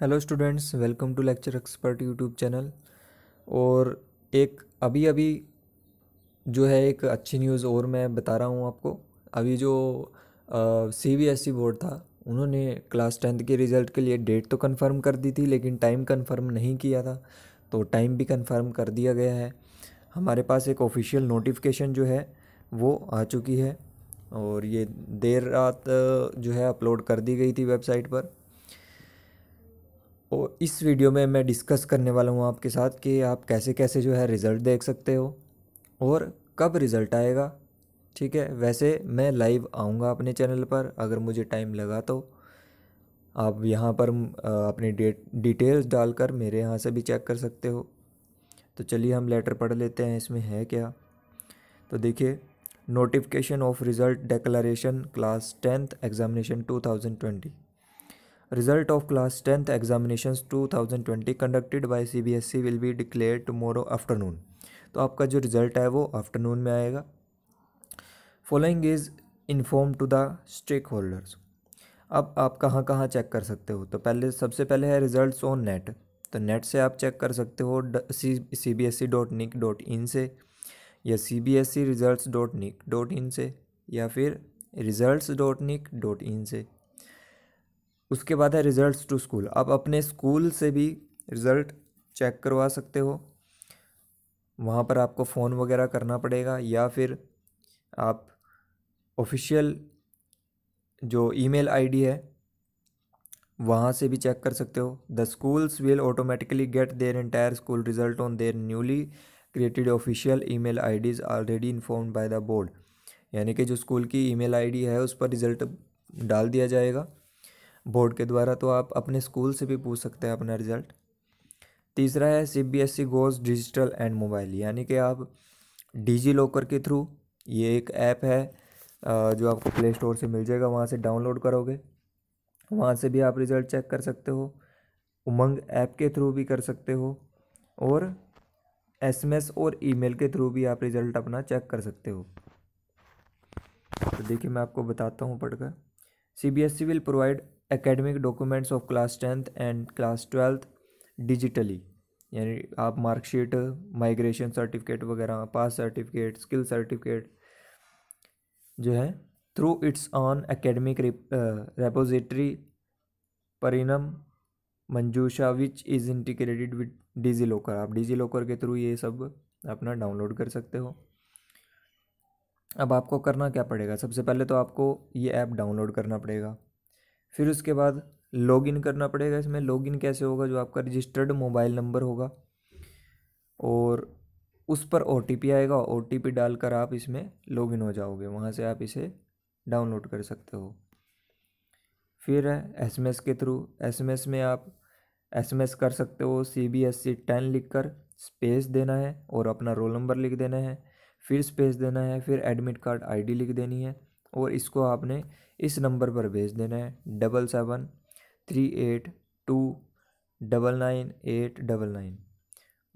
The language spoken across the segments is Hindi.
hello students welcome to lecture expert YouTube channel और एक अभी अभी जो है एक अच्छी न्यूज़ और मैं बता रहा हूँ आपको अभी जो C B S E board था उन्होंने क्लास टेंथ के रिज़ल्ट के लिए डेट तो कंफर्म कर दी थी लेकिन टाइम कंफर्म नहीं किया था तो टाइम भी कंफर्म कर दिया गया है हमारे पास एक ऑफिशियल नोटिफिकेशन जो है वो आ चुकी है और ये देर रात जो है अपलोड कर दी गई थी वेबसाइट पर और तो इस वीडियो में मैं डिस्कस करने वाला हूँ आपके साथ कि आप कैसे कैसे जो है रिज़ल्ट देख सकते हो और कब रिज़ल्ट आएगा ठीक है वैसे मैं लाइव आऊँगा अपने चैनल पर अगर मुझे टाइम लगा तो आप यहाँ पर अपनी डेट डिटेल्स डालकर मेरे यहाँ से भी चेक कर सकते हो तो चलिए हम लेटर पढ़ लेते हैं इसमें है क्या तो देखिए notification of result declaration class tenth examination 2020 result of class tenth thousand twenty conducted by C B S by will e will declare declared tomorrow afternoon तो आपका जो रिजल्ट है वो आफ्टरनून में आएगा following is inform to the stakeholders अब आप कहाँ कहाँ चेक कर सकते हो तो पहले सबसे पहले है रिज़ल्ट ऑन नेट तो नेट से आप चेक कर सकते हो C C B S E dot nic dot in से या C B S E result dot nic dot in से या फिर result dot nic dot in से उसके बाद है रिज़ल्ट टू स्कूल आप अपने स्कूल से भी रिज़ल्ट चेक करवा सकते हो वहाँ पर आपको फ़ोन वगैरह करना पड़ेगा या फिर आप ऑफिशियल जो ईमेल आईडी है वहाँ से भी चेक कर सकते हो the schools will automatically get their entire school result on their newly created official email IDs already informed by the board यानी कि जो स्कूल की ईमेल आईडी है उस पर रिज़ल्ट डाल दिया जाएगा बोर्ड के द्वारा तो आप अपने स्कूल से भी पूछ सकते हैं अपना रिज़ल्ट तीसरा है C B S E goes digital and mobile यानी कि आप डिजी लॉकर के थ्रू ये एक ऐप है जो आपको प्ले स्टोर से मिल जाएगा वहाँ से डाउनलोड करोगे वहाँ से भी आप रिज़ल्ट चेक कर सकते हो उमंग ऐप के थ्रू भी कर सकते हो और एसएमएस और ईमेल के थ्रू भी आप रिज़ल्ट अपना चेक कर सकते हो तो देखिए मैं आपको बताता हूँ पढ़कर C B S E will provide academic documents of class tenth and class twelfth digitally यानी आप मार्कशीट माइग्रेशन सर्टिफिकेट वगैरह पास सर्टिफिकेट स्किल सर्टिफिकेट जो है through its on academic repository Parinam Manjusha which is integrated with DigiLocker आप डिजी लॉकर के थ्रू ये सब अपना डाउनलोड कर सकते हो अब आपको करना क्या पड़ेगा सबसे पहले तो आपको ये ऐप डाउनलोड करना पड़ेगा फिर उसके बाद लॉगिन करना पड़ेगा इसमें लॉगिन कैसे होगा जो आपका रजिस्टर्ड मोबाइल नंबर होगा और उस पर ओ आएगा ओ डालकर आप इसमें लॉगिन हो जाओगे वहाँ से आप इसे डाउनलोड कर सकते हो फिर एम एस के थ्रू एस में आप एस कर सकते हो C B S C ten लिख कर स्पेस देना है और अपना रोल नंबर लिख देना है फिर स्पेस देना है फिर एडमिट कार्ड आईडी लिख देनी है और इसको आपने इस नंबर पर भेज देना है double seven three eight two double nine eight double nine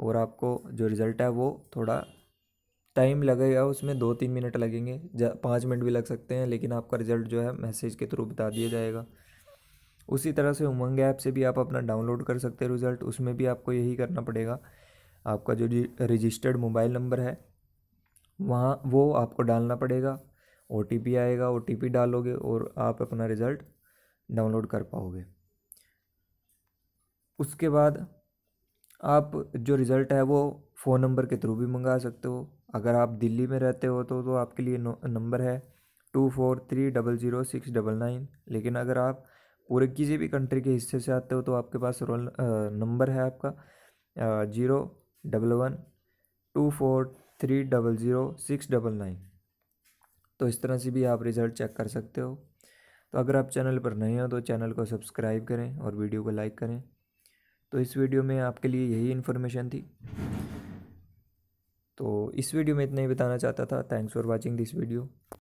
और आपको जो रिज़ल्ट है वो थोड़ा टाइम लगेगा उसमें दो तीन मिनट लगेंगे पाँच मिनट भी लग सकते हैं लेकिन आपका रिज़ल्ट जो है मैसेज के थ्रू बता दिया जाएगा उसी तरह से उमंग ऐप से भी आप अपना डाउनलोड कर सकते हैं रिज़ल्ट उसमें भी आपको यही करना पड़ेगा आपका जो रजिस्टर्ड मोबाइल नंबर है वहाँ वो आपको डालना पड़ेगा ओ आएगा ओ डालोगे और आप अपना रिज़ल्ट डाउनलोड कर पाओगे उसके बाद आप जो रिज़ल्ट है वो फ़ोन नंबर के थ्रू भी मंगा सकते हो अगर आप दिल्ली में रहते हो तो तो आपके लिए नंबर है two four three double zero six double nine लेकिन अगर आप पूरे किसी भी कंट्री के हिस्से से आते हो तो आपके पास रोल नंबर है आपका zero double one two four three double zero six double nine तो इस तरह से भी आप रिज़ल्ट चेक कर सकते हो तो अगर आप चैनल पर नए हो तो चैनल को सब्सक्राइब करें और वीडियो को लाइक करें तो इस वीडियो में आपके लिए यही इन्फॉर्मेशन थी तो इस वीडियो में इतना ही बताना चाहता था thanks for watching this video